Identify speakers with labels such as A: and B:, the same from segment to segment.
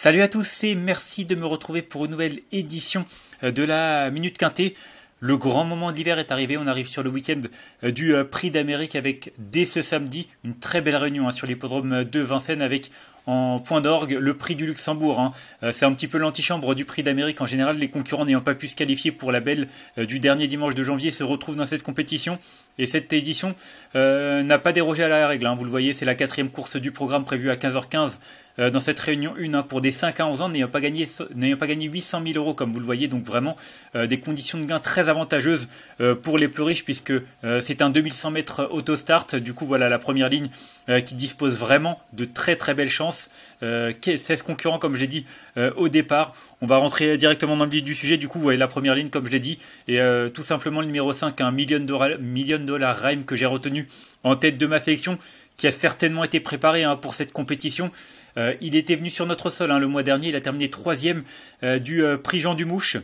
A: Salut à tous et merci de me retrouver pour une nouvelle édition euh, de la Minute Quintée. Le grand moment de l'hiver est arrivé, on arrive sur le week-end euh, du euh, Prix d'Amérique avec dès ce samedi une très belle réunion hein, sur l'hippodrome de Vincennes avec en point d'orgue le prix du Luxembourg. Hein. Euh, c'est un petit peu l'antichambre du prix d'Amérique. En général, les concurrents n'ayant pas pu se qualifier pour la belle euh, du dernier dimanche de janvier se retrouvent dans cette compétition. Et cette édition euh, n'a pas dérogé à la règle. Hein. Vous le voyez, c'est la quatrième course du programme prévue à 15h15 dans cette réunion 1 hein, pour des 5 à 11 ans n'ayant pas gagné, n'ayant pas gagné 800 000 euros comme vous le voyez. Donc vraiment des conditions de gain très avantageuses pour les plus riches puisque c'est un 2100 mètres autostart. Du coup, voilà la première ligne qui dispose vraiment de très très belles chances. 16 euh, concurrents comme j'ai dit euh, au départ. On va rentrer directement dans le vif du sujet, du coup vous voyez la première ligne comme je l'ai dit, et euh, tout simplement le numéro 5, un million de million dollars que j'ai retenu en tête de ma sélection, qui a certainement été préparé hein, pour cette compétition. il était venu sur notre sol hein, le mois dernier, il a terminé troisième du prix Jean Dumouche.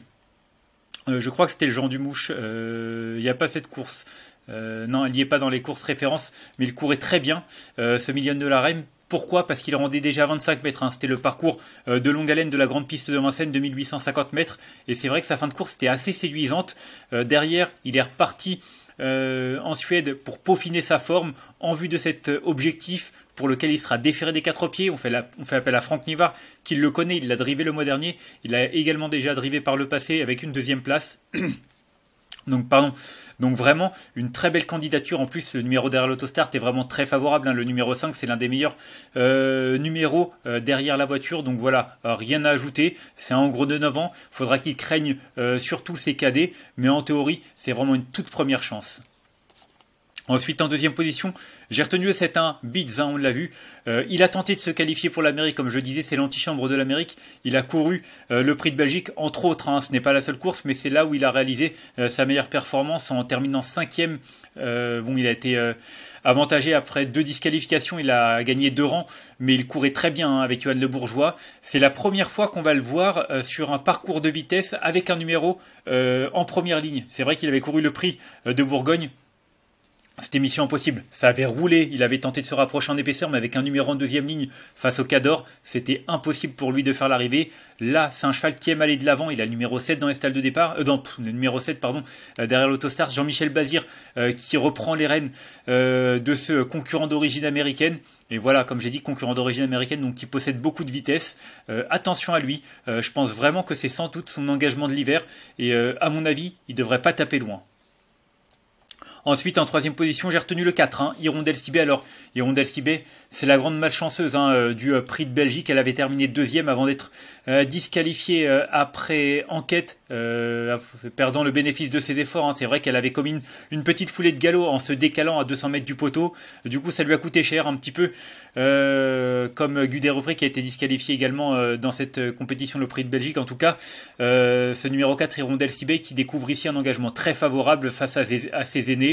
A: je crois que c'était le Jean Dumouche, il n'y a pas cette course. non, il n'y est pas dans les courses références, mais il courait très bien. ce million de dollars Reine pourquoi Parce qu'il rendait déjà 25 mètres. Hein. C'était le parcours euh, de longue haleine de la grande piste de Vincennes, 2850 mètres. Et c'est vrai que sa fin de course était assez séduisante. Euh, derrière, il est reparti euh, en Suède pour peaufiner sa forme en vue de cet objectif pour lequel il sera déféré des quatre pieds. On fait, on fait appel à Franck Nivard qui le connaît, il l'a drivé le mois dernier, il a également déjà drivé par le passé avec une deuxième place. Donc, pardon. Donc, vraiment, une très belle candidature. En plus, le numéro derrière l'autostart est vraiment très favorable. Hein. Le numéro 5, c'est l'un des meilleurs euh, numéros euh, derrière la voiture. Donc, voilà, euh, rien à ajouter. C'est un gros de 9 ans. Faudra qu'il craigne surtout ses cadets. Mais en théorie, c'est vraiment une toute première chance. Ensuite, en deuxième position, j'ai retenu le 7-1, Beats, hein, on l'a vu. Euh, il a tenté de se qualifier pour l'Amérique, comme je disais, c'est l'antichambre de l'Amérique. Il a couru euh, le prix de Belgique, entre autres. Hein. ce n'est pas la seule course, mais c'est là où il a réalisé euh, sa meilleure performance en terminant cinquième. bon, il a été avantagé après deux disqualifications. Il a gagné deux rangs, mais il courait très bien hein, avec Johan Le Bourgeois. C'est la première fois qu'on va le voir sur un parcours de vitesse avec un numéro en première ligne. C'est vrai qu'il avait couru le prix de Bourgogne c'était mission impossible. Ça avait roulé. Il avait tenté de se rapprocher en épaisseur, mais avec un numéro en deuxième ligne face au Cador, c'était impossible pour lui de faire l'arrivée. Là, c'est un cheval qui aime aller de l'avant. Il a le numéro 7 dans l'estal de départ. Euh, le numéro 7, pardon, euh, derrière l'Autostar. Jean-Michel Bazir euh, qui reprend les rênes de ce concurrent d'origine américaine. Et voilà, comme j'ai dit, concurrent d'origine américaine, donc qui possède beaucoup de vitesse. attention à lui. je pense vraiment que c'est sans doute son engagement de l'hiver. Et à mon avis, il devrait pas taper loin. Ensuite, en troisième position, j'ai retenu le 4, hein, Hirondel Sibé, Alors, Hirondel Sibé, c'est la grande malchanceuse hein, euh, du euh, prix de Belgique. Elle avait terminé deuxième avant d'être euh, disqualifiée après enquête, perdant le bénéfice de ses efforts. Hein. C'est vrai qu'elle avait commis une, petite foulée de galop en se décalant à 200 mètres du poteau. Du coup, ça lui a coûté cher, un petit peu comme Guderopré qui a été disqualifié également dans cette compétition, le prix de Belgique. En tout cas, ce numéro 4, Hirondel Sibé, qui découvre ici un engagement très favorable face à ses aînés.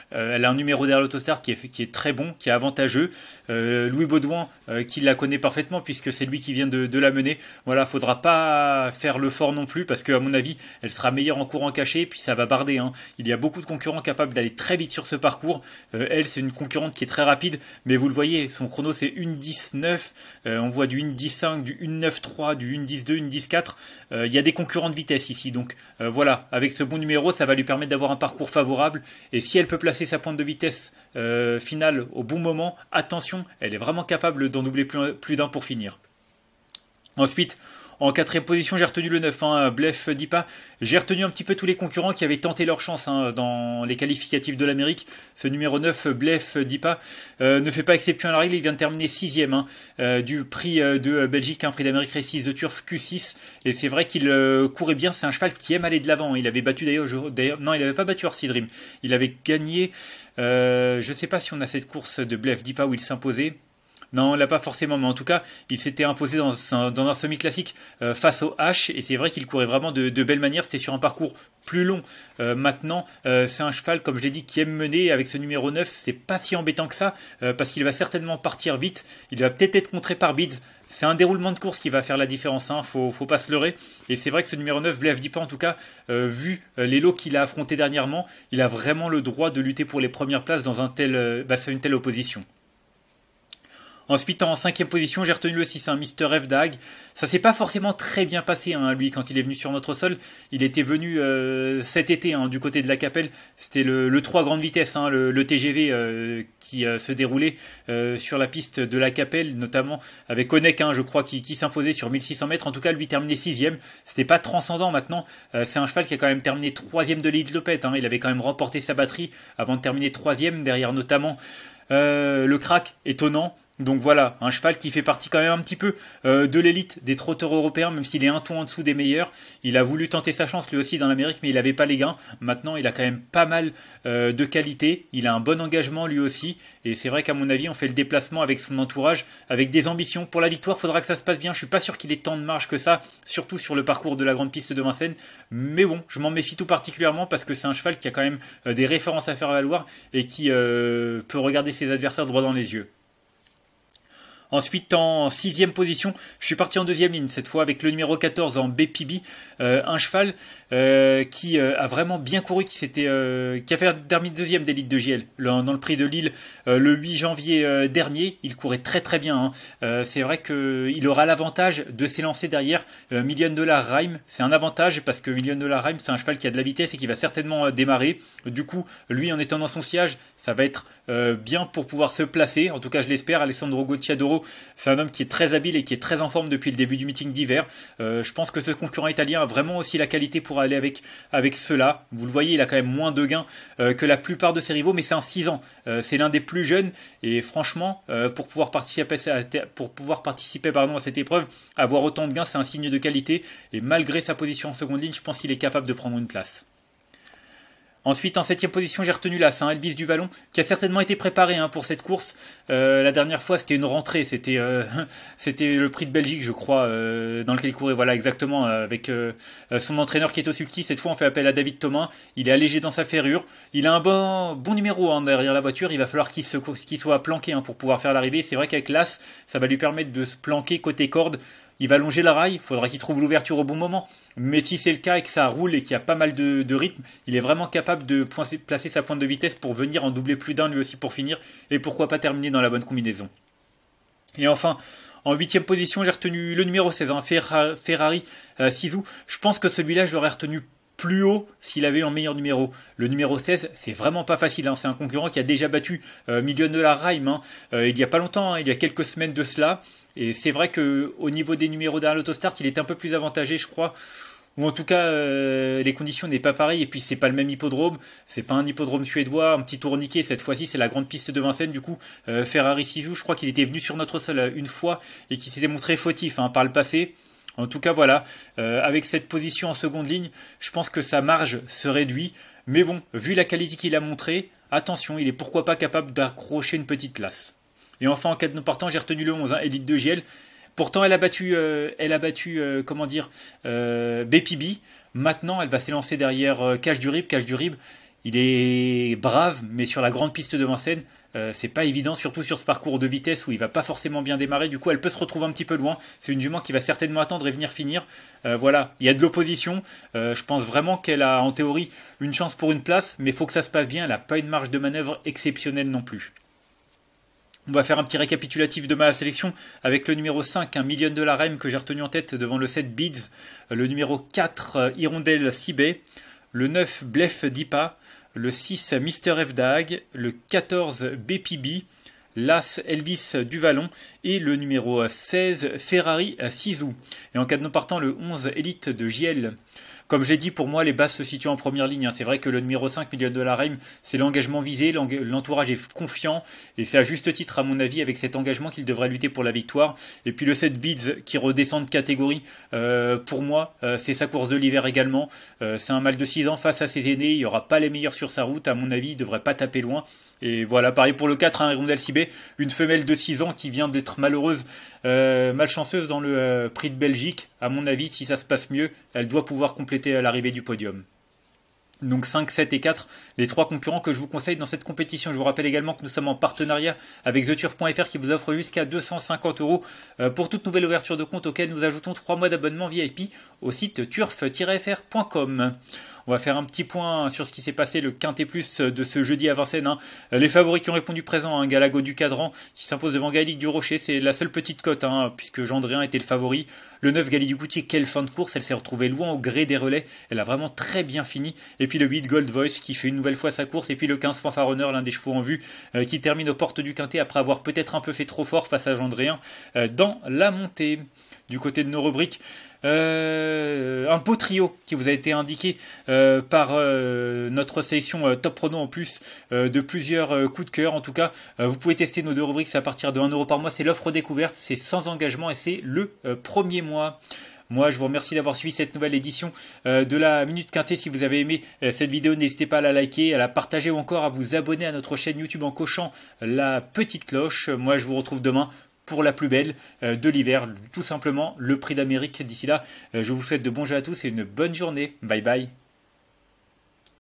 A: Euh, elle a un numéro derrière l'autostart qui est, qui est très bon, qui est avantageux. Euh, Louis Baudouin, euh, qui la connaît parfaitement, puisque c'est lui qui vient de, la mener. Voilà, faudra pas faire le fort non plus, parce qu'à mon avis, elle sera meilleure en courant caché, puis ça va barder. Hein. Il y a beaucoup de concurrents capables d'aller très vite sur ce parcours. elle, c'est une concurrente qui est très rapide, mais vous le voyez, son chrono c'est une 1.19. on voit du 5 du 1-9-3, du une 10-4. Il y a des concurrents de vitesse ici, donc voilà, avec ce bon numéro, ça va lui permettre d'avoir un parcours favorable. Et si elle peut placer sa pointe de vitesse euh, finale au bon moment, attention, elle est vraiment capable d'en doubler plus, plus d'un pour finir. Ensuite, en quatrième position, j'ai retenu le 9, hein. Blef Dipa. J'ai retenu un petit peu tous les concurrents qui avaient tenté leur chance hein, dans les qualificatifs de l'Amérique. Ce numéro 9, Blef Dipa, euh, ne fait pas exception à la règle. Il vient de terminer 6 hein, euh, du prix euh, de Belgique, un prix d'Amérique Récise de Turf Q6. Et c'est vrai qu'il courait bien. C'est un cheval qui aime aller de l'avant. Il avait battu d'ailleurs. Non, il n'avait pas battu Arcy Il avait gagné. je ne sais pas si on a cette course de Blef Dipa où il s'imposait. Non, on l'a pas forcément, mais en tout cas, il s'était imposé dans un, semi-classique euh, face au H, et c'est vrai qu'il courait vraiment de, belles belle manière, c'était sur un parcours plus long. Euh, maintenant, euh, c'est un cheval, comme je l'ai dit, qui aime mener avec ce numéro 9, c'est pas si embêtant que ça, parce qu'il va certainement partir vite, il va peut-être être contré par Bids, c'est un déroulement de course qui va faire la différence, hein. faut, pas se leurrer. Et c'est vrai que ce numéro 9, Blef pas. en tout cas, vu les lots qu'il a affrontés dernièrement, il a vraiment le droit de lutter pour les premières places dans un tel, bah, une telle opposition. Ensuite, en cinquième position, j'ai retenu le 6, un Mr. F-Dag. Ça s'est pas forcément très bien passé, hein, lui, quand il est venu sur notre sol. Il était venu euh, cet été, hein, du côté de la Capelle. C'était le, le 3 grande vitesse, hein, le, TGV euh, qui euh, se déroulait sur la piste de la Capelle, notamment avec Onek, je crois, qui, s'imposait sur 1600 mètres. En tout cas, lui terminait 6 C'était pas transcendant maintenant. C'est un cheval qui a quand même terminé 3 de l'île Lopet. Il avait quand même remporté sa batterie avant de terminer 3 derrière notamment le crack étonnant donc voilà, un cheval qui fait partie quand même un petit peu euh, de l'élite des trotteurs européens, même s'il est un ton en dessous des meilleurs. Il a voulu tenter sa chance lui aussi dans l'Amérique, mais il n'avait pas les gains. Maintenant, il a quand même pas mal euh, de qualité. Il a un bon engagement lui aussi. Et c'est vrai qu'à mon avis, on fait le déplacement avec son entourage, avec des ambitions. Pour la victoire, il faudra que ça se passe bien. Je suis pas sûr qu'il ait tant de marge que ça, surtout sur le parcours de la grande piste de Vincennes. Mais bon, je m'en méfie tout particulièrement parce que c'est un cheval qui a quand même euh, des références à faire valoir et qui peut regarder ses adversaires droit dans les yeux. Ensuite, en sixième position, je suis parti en deuxième ligne, cette fois avec le numéro 14 en BPB, euh, un cheval euh, qui euh, a vraiment bien couru, qui, s'était, qui a fait terminer deuxième des ligues de JL dans le prix de Lille le 8 janvier dernier. Il courait très très bien. Hein. c'est vrai qu'il aura l'avantage de s'élancer derrière Million Dollar Rhyme. C'est un avantage parce que Million Dollar Rhyme, c'est un cheval qui a de la vitesse et qui va certainement démarrer. Du coup, lui, en étant dans son siège ça va être bien pour pouvoir se placer. En tout cas, je l'espère. Alessandro Gocciadoro c'est un homme qui est très habile et qui est très en forme depuis le début du meeting d'hiver. Euh, je pense que ce concurrent italien a vraiment aussi la qualité pour aller avec, avec ceux Vous le voyez, il a quand même moins de gains euh, que la plupart de ses rivaux, mais c'est un 6 ans. Euh, c'est l'un des plus jeunes et franchement, pour pouvoir participer, pour pouvoir participer à cette épreuve, avoir autant de gains, c'est un signe de qualité. Et malgré sa position en seconde ligne, je pense qu'il est capable de prendre une place. Ensuite, en septième position, j'ai retenu l'As, saint Elvis du Vallon, qui a certainement été préparé hein, pour cette course. Euh, la dernière fois, c'était une rentrée, c'était euh, c'était le prix de Belgique, je crois, euh, dans lequel il courait. Voilà, exactement, avec son entraîneur qui est au subtil, Cette fois, on fait appel à David Thomas. Il est allégé dans sa ferrure. Il a un bon, bon numéro hein, derrière la voiture. Il va falloir qu'il soit planqué hein, pour pouvoir faire l'arrivée. C'est vrai qu'avec l'As, ça va lui permettre de se planquer côté corde il va longer la rail, faudra qu'il trouve l'ouverture au bon moment. Mais si c'est le cas et que ça roule et qu'il y a pas mal de, rythme, il est vraiment capable de placer sa pointe de vitesse pour venir en doubler plus d'un lui aussi pour finir, et pourquoi pas terminer dans la bonne combinaison. Et enfin, en huitième position, j'ai retenu le numéro 16, hein, Ferrari, Ferrari euh, Je pense que celui-là, je l'aurais retenu plus haut s'il avait un meilleur numéro. Le numéro 16, c'est vraiment pas facile. Hein. C'est un concurrent qui a déjà battu euh, Million Dollar Rhyme hein, euh, il y a pas longtemps, hein, il y a quelques semaines de cela. Et c'est vrai que au niveau des numéros derrière l'autostart, il est un peu plus avantagé, je crois. Ou en tout cas, euh, les conditions n'est pas pareilles. Et puis, c'est pas le même hippodrome. C'est pas un hippodrome suédois, un petit tourniquet. Cette fois-ci, c'est la grande piste de Vincennes. Du coup, Ferrari Sizou, je crois qu'il était venu sur notre sol une fois et qui s'était montré fautif hein, par le passé. En tout cas, voilà, euh, avec cette position en seconde ligne, je pense que sa marge se réduit. Mais bon, vu la qualité qu'il a montrée, attention, il est pourquoi pas capable d'accrocher une petite place. Et enfin, en cas de non-partant, j'ai retenu le 11, hein, Elite de Giel. Pourtant, elle a battu, euh, euh, comment dire, BPB. Maintenant, elle va s'élancer derrière Cache du Rib. Cache du Rib, il est brave, mais sur la grande piste de Vincennes, euh, c'est pas évident, surtout sur ce parcours de vitesse où il va pas forcément bien démarrer. Du coup, elle peut se retrouver un petit peu loin. C'est une jument qui va certainement attendre et venir finir. Euh, voilà, il y a de l'opposition. Euh, je pense vraiment qu'elle a en théorie une chance pour une place, mais il faut que ça se passe bien. Elle n'a pas une marge de manœuvre exceptionnelle non plus. On va faire un petit récapitulatif de ma sélection avec le numéro 5, un million de la REM que j'ai retenu en tête devant le 7 Bids. le numéro 4, Hirondelle Sibé, le 9, Blef Dipa, le 6 Mr. Fdag, le 14 BPB, l'As Elvis Duvalon et le numéro 16 Ferrari Sizou. Et en cas de non partant, le 11 Elite de JL. Comme j'ai dit, pour moi, les bases se situent en première ligne. Hein. C'est vrai que le numéro 5, milieu de la Reim, c'est l'engagement visé, l'entourage est confiant, et c'est à juste titre, à mon avis, avec cet engagement qu'il devrait lutter pour la victoire. Et puis le 7 Bids, qui redescend de catégorie, euh, pour moi, euh, c'est sa course de l'hiver également. Euh, c'est un mâle de 6 ans face à ses aînés, il n'y aura pas les meilleurs sur sa route, à mon avis, il ne devrait pas taper loin. Et voilà, pareil pour le 4, un hein, Rondel 6 une femelle de 6 ans qui vient d'être malheureuse, malchanceuse dans le prix de Belgique. À mon avis, si ça se passe mieux, elle doit pouvoir compléter c'était l'arrivée du podium donc 5, 7 et 4, les trois concurrents que je vous conseille dans cette compétition. Je vous rappelle également que nous sommes en partenariat avec TheTurf.fr qui vous offre jusqu'à 250 euros euh, pour toute nouvelle ouverture de compte auquel nous ajoutons 3 mois d'abonnement VIP au site turf-fr.com. On va faire un petit point sur ce qui s'est passé le quintet plus de ce jeudi à Vincennes. Hein. Les favoris qui ont répondu présent, hein, Galago du Cadran qui s'impose devant galic du Rocher, c'est la seule petite cote hein, puisque drian était le favori. Le 9 gali du Goutier, quelle fin de course, elle s'est retrouvée loin au gré des relais, elle a vraiment très bien fini. Et puis le 8 Gold Voice qui fait une nouvelle fois sa course, et puis le 15 Fanfaronneur, l'un des chevaux en vue, euh, qui termine aux portes du Quintet après avoir peut-être un peu fait trop fort face à Jean euh, dans la montée. Du côté de nos rubriques, euh, un beau trio qui vous a été indiqué par notre sélection Top Prono en plus de plusieurs coups de cœur. En tout cas, vous pouvez tester nos deux rubriques à partir de 1€ par mois. C'est l'offre découverte, c'est sans engagement et c'est le premier mois. Moi, je vous remercie d'avoir suivi cette nouvelle édition euh, de la Minute Quintée. Si vous avez aimé euh, cette vidéo, n'hésitez pas à la liker, à la partager ou encore à vous abonner à notre chaîne YouTube en cochant la petite cloche. Moi, je vous retrouve demain pour la plus belle euh, de l'hiver, tout simplement le prix d'Amérique. D'ici là, je vous souhaite de bons jeux à tous et une bonne journée. Bye bye.